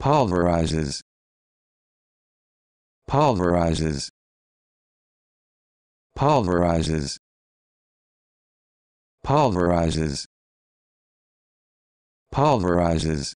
pulverizes pulverizes pulverizes pulverizes pulverizes